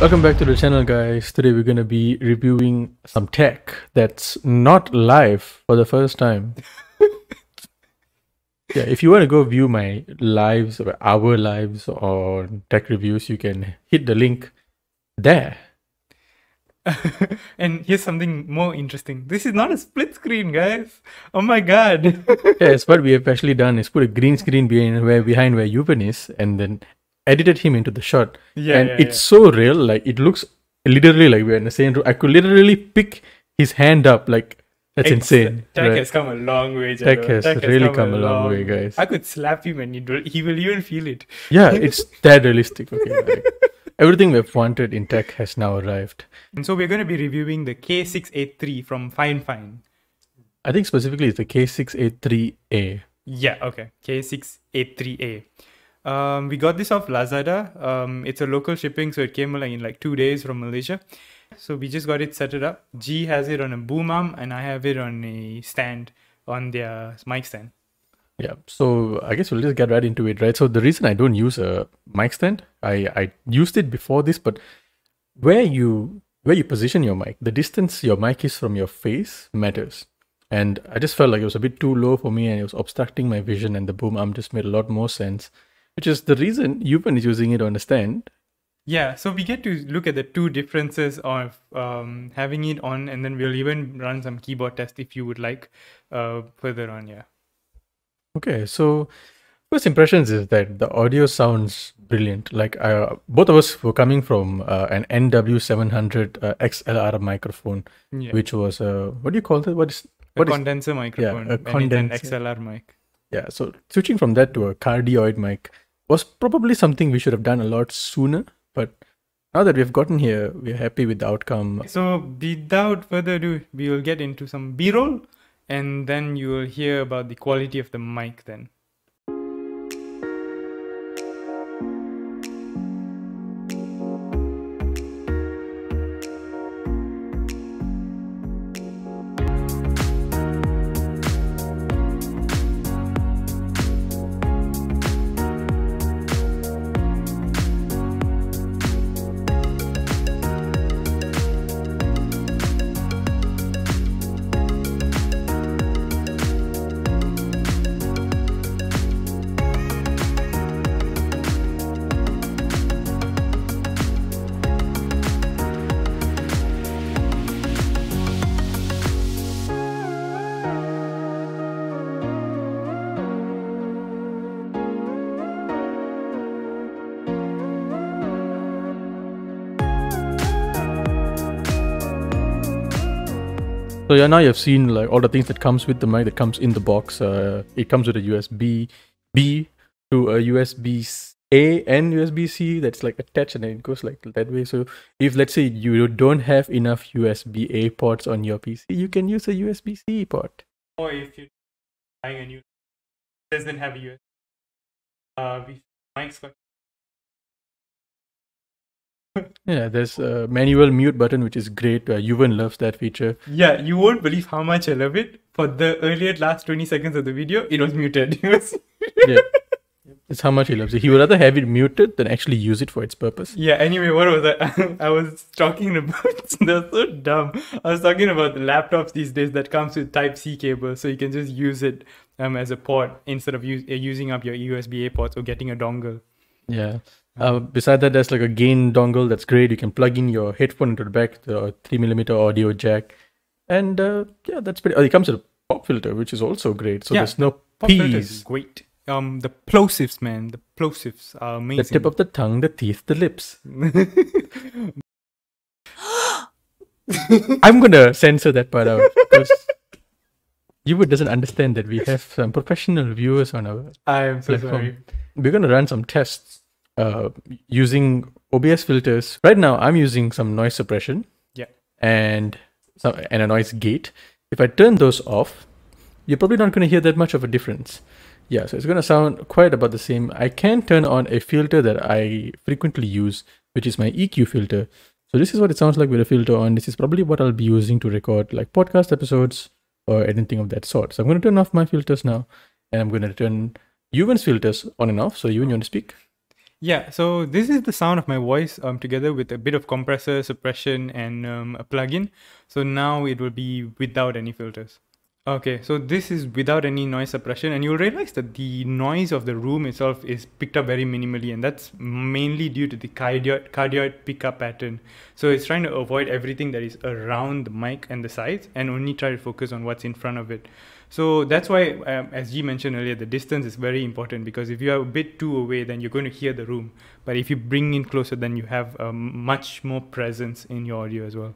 Welcome back to the channel guys. Today we're going to be reviewing some tech that's not live for the first time. yeah, if you want to go view my lives or our lives or tech reviews, you can hit the link there. and here's something more interesting. This is not a split screen, guys. Oh my god. yes, what we have actually done is put a green screen behind where behind where is and then edited him into the shot. Yeah, and yeah, it's yeah. so real. Like it looks literally like we're in the same room. I could literally pick his hand up. Like that's it's, insane. Tech right? has come a long way. Tech has tech really has come, come, a long, long, way, guys. I could slap him and he will even feel it. Yeah, it's that realistic. Okay, like, everything we've wanted in tech has now arrived. And so we're going to be reviewing the K683 from Fine Fine. I think specifically it's the K683A. Yeah, okay. K683A. Um, we got this off Lazada. Um, it's a local shipping, so it came like in like two days from Malaysia. So we just got it set up. G has it on a boom arm, and I have it on a stand on their mic stand. Yeah. So I guess we'll just get right into it, right? So the reason I don't use a mic stand, I I used it before this, but where you where you position your mic, the distance your mic is from your face matters. And I just felt like it was a bit too low for me, and it was obstructing my vision, and the boom arm just made a lot more sense which is the reason you've been using it on a stand. Yeah, so we get to look at the two differences of um, having it on, and then we'll even run some keyboard test if you would like uh, further on. Yeah. Okay, so first impressions is that the audio sounds brilliant. Like uh, both of us were coming from uh, an NW700 uh, XLR microphone, yeah. which was a uh, what do you call that? What is what a condenser is, microphone? Yeah, a condenser XLR mic. Yeah, so switching from that to a cardioid mic was probably something we should have done a lot sooner. But now that we've gotten here, we're happy with the outcome. So without further ado, we will get into some B-roll and then you will hear about the quality of the mic then. So yeah, now you've seen like all the things that comes with the mic that comes in the box. Uh, it comes with a USB B to a USB A and USB C that's like attached and it goes like that way. So if let's say you don't have enough USB A ports on your PC, you can use a USB C port. Or if you're buying a new doesn't have a USB, uh, mics got yeah, there's a manual mute button, which is great. Uh, Yuvan loves that feature. Yeah, you won't believe how much I love it. For the earlier last 20 seconds of the video, it was muted. yeah. It's how much he loves it. He would rather have it muted than actually use it for its purpose. Yeah, anyway, what was I? I was talking about, they're so dumb. I was talking about the laptops these days that comes with Type-C cable, so you can just use it um, as a port instead of uh, using up your USB-A ports or getting a dongle. Yeah. Uh, beside that, there's like a gain dongle. That's great. You can plug in your headphone into the back, the three millimeter audio jack, and uh, yeah, that's pretty. Uh, it comes with a pop filter, which is also great. So yeah, there's no pop P's. Great. Um, the plosives, man. The plosives are amazing. The tip of the tongue, the teeth, the lips. I'm gonna censor that part out because you doesn't understand that we have some professional viewers on our I am so platform. Sorry. We're gonna run some tests uh, using OBS filters. Right now, I'm using some noise suppression. Yeah. And some and a noise gate. If I turn those off, you're probably not going to hear that much of a difference. Yeah, so it's going to sound quite about the same. I can turn on a filter that I frequently use, which is my EQ filter. So this is what it sounds like with a filter on. This is probably what I'll be using to record like podcast episodes or anything of that sort. So I'm going to turn off my filters now and I'm going to turn Yuvan's filters on and off. So Yuvan, you want to speak? Yeah, so this is the sound of my voice um, together with a bit of compressor, suppression, and um, a plugin. So now it will be without any filters. Okay, so this is without any noise suppression and you'll realize that the noise of the room itself is picked up very minimally and that's mainly due to the cardioid, cardioid pickup pattern. So it's trying to avoid everything that is around the mic and the sides and only try to focus on what's in front of it. So that's why, um, as you mentioned earlier, the distance is very important because if you are a bit too away, then you're going to hear the room. But if you bring in closer, then you have um, much more presence in your audio as well.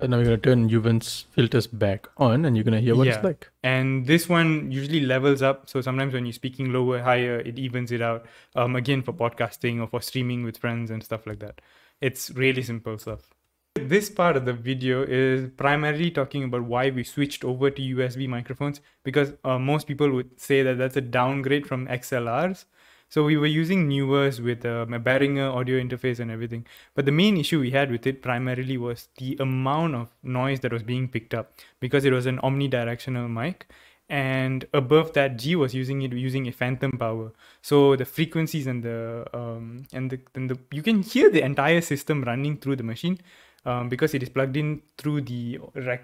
And now we're going to turn Juven's filters back on and you're going to hear what yeah. it's like. And this one usually levels up. So sometimes when you're speaking lower, higher, it evens it out. Um, again, for podcasting or for streaming with friends and stuff like that. It's really simple stuff. This part of the video is primarily talking about why we switched over to USB microphones because uh, most people would say that that's a downgrade from XLRs so we were using Newers with uh, my Behringer audio interface and everything. But the main issue we had with it primarily was the amount of noise that was being picked up because it was an omnidirectional mic. And above that, G was using it using a phantom power. So the frequencies and the um, and the, and the you can hear the entire system running through the machine, um, because it is plugged in through the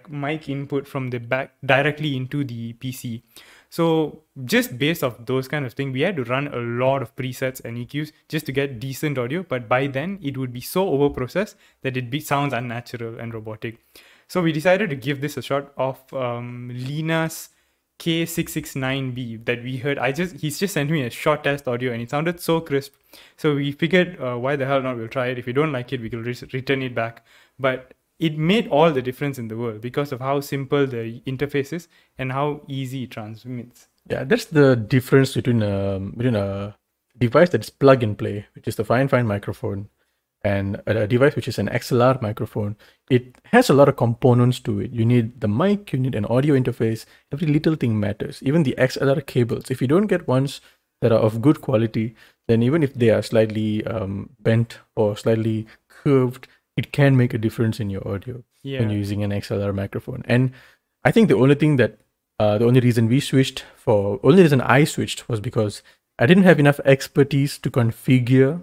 mic input from the back directly into the PC. So just based off those kind of things, we had to run a lot of presets and EQs just to get decent audio. But by then it would be so overprocessed that it be, sounds unnatural and robotic. So we decided to give this a shot of um, Lina's K669B that we heard. I just he's just sent me a short test audio and it sounded so crisp. So we figured, uh, why the hell not? We'll try it. If we don't like it, we can re- return it back. But it made all the difference in the world because of how simple the interface is and how easy it transmits. Yeah, that's the difference between a, um, between a device that's plug and play, which is the fine fine microphone, and a, device which is an XLR microphone. It has a lot of components to it. You need the mic, you need an audio interface. Every little thing matters. Even the XLR cables. If you don't get ones that are of good quality, then even if they are slightly um, bent or slightly curved, it can make a difference in your audio yeah. when you're using an XLR microphone. And I think the only thing that uh, the only reason we switched for only reason I switched was because I didn't have enough expertise to configure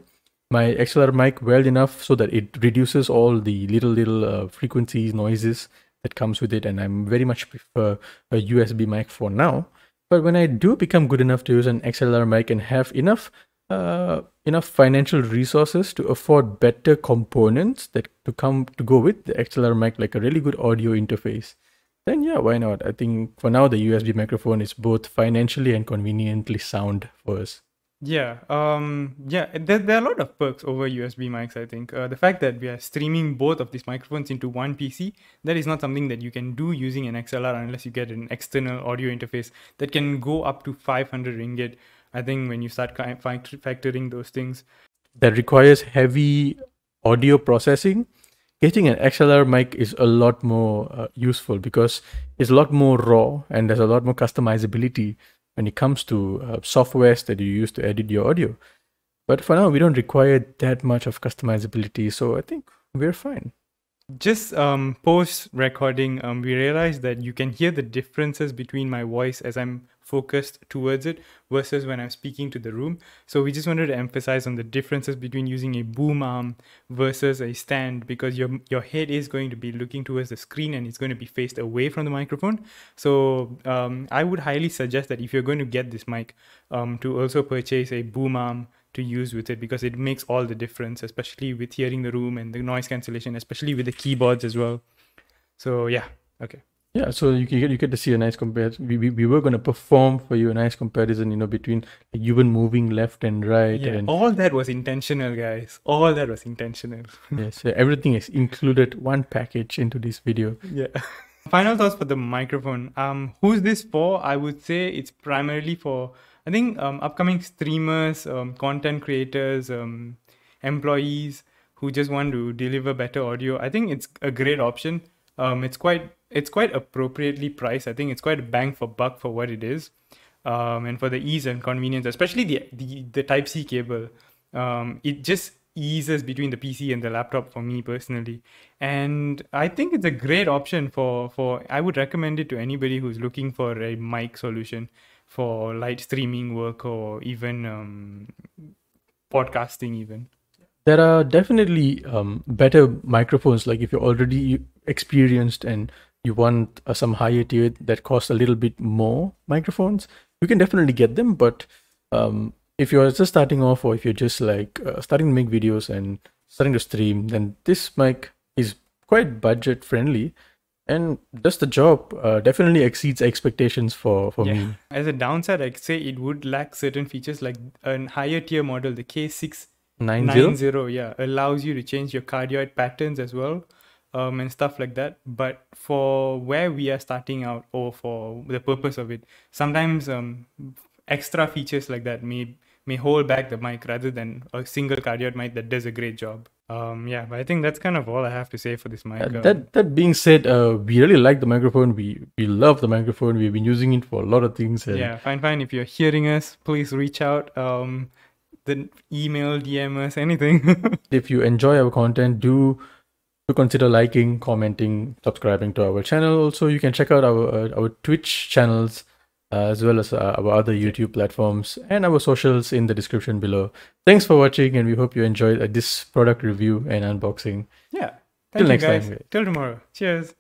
my XLR mic well enough so that it reduces all the little little uh, frequencies noises that comes with it and I'm very much prefer a USB mic for now but when I do become good enough to use an XLR mic and have enough uh, enough financial resources to afford better components that to come to go with the XLR mic, like a really good audio interface, then yeah, why not? I think for now the USB microphone is both financially and conveniently sound for us. Yeah, um, yeah, there, there are a lot of perks over USB mics. I think uh, the fact that we are streaming both of these microphones into one PC that is not something that you can do using an XLR unless you get an external audio interface that can go up to 500 ringgit. I think when you start factoring those things that requires heavy audio processing, getting an XLR mic is a lot more uh, useful because it's a lot more raw and there's a lot more customizability when it comes to uh, softwares that you use to edit your audio. But for now, we don't require that much of customizability, so I think we're fine. Just um, post recording, um, we realized that you can hear the differences between my voice as I'm focused towards it versus when I'm speaking to the room. So we just wanted to emphasize on the differences between using a boom arm versus a stand because your, your head is going to be looking towards the screen and it's going to be faced away from the microphone. So um, I would highly suggest that if you're going to get this mic um, to also purchase a boom arm to use with it because it makes all the difference, especially with hearing the room and the noise cancellation, especially with the keyboards as well. So yeah, okay. Yeah, so you get you get to see a nice comparison. We, we, we were going to perform for you a nice comparison, you know, between like, you were moving left and right. Yeah, and all that was intentional, guys. All that was intentional. Yeah, so everything is included one package into this video. Yeah. Final thoughts for the microphone. Um, who's this for? I would say it's primarily for I think um, upcoming streamers, um, content creators, um, employees who just want to deliver better audio. I think it's a great option um, it's quite it's quite appropriately priced. I think it's quite a bang for buck for what it is, um, and for the ease and convenience, especially the the, the Type C cable. Um, it just eases between the PC and the laptop for me personally, and I think it's a great option for for. I would recommend it to anybody who's looking for a mic solution for light streaming work or even um, podcasting even there are definitely um, better microphones like if you're already experienced and you want uh, some higher tier that costs a little bit more microphones, you can definitely get them. But um, if you're just starting off or if you're just like uh, starting to make videos and starting to stream, then this mic is quite budget friendly and does the job uh, definitely exceeds expectations for, for yeah. me. As a downside, I'd say it would lack certain features like a higher tier model, the K690, yeah, allows you to change your cardioid patterns as well um, and stuff like that. But for where we are starting out or for the purpose of it, sometimes um, extra features like that may may hold back the mic rather than a single cardioid mic that does a great job. Um, yeah, but I think that's kind of all I have to say for this mic. Uh, that that being said, uh, we really like the microphone. We we love the microphone. We've been using it for a lot of things. And... Yeah, fine, fine. If you're hearing us, please reach out. Um, the email, DM us, anything. if you enjoy our content, do to consider liking, commenting, subscribing to our channel. Also, you can check out our uh, our Twitch channels uh, as well as uh, our other YouTube platforms and our socials in the description below. Thanks for watching, and we hope you enjoyed uh, this product review and unboxing. Yeah. Till next guys. time. Till tomorrow. Cheers.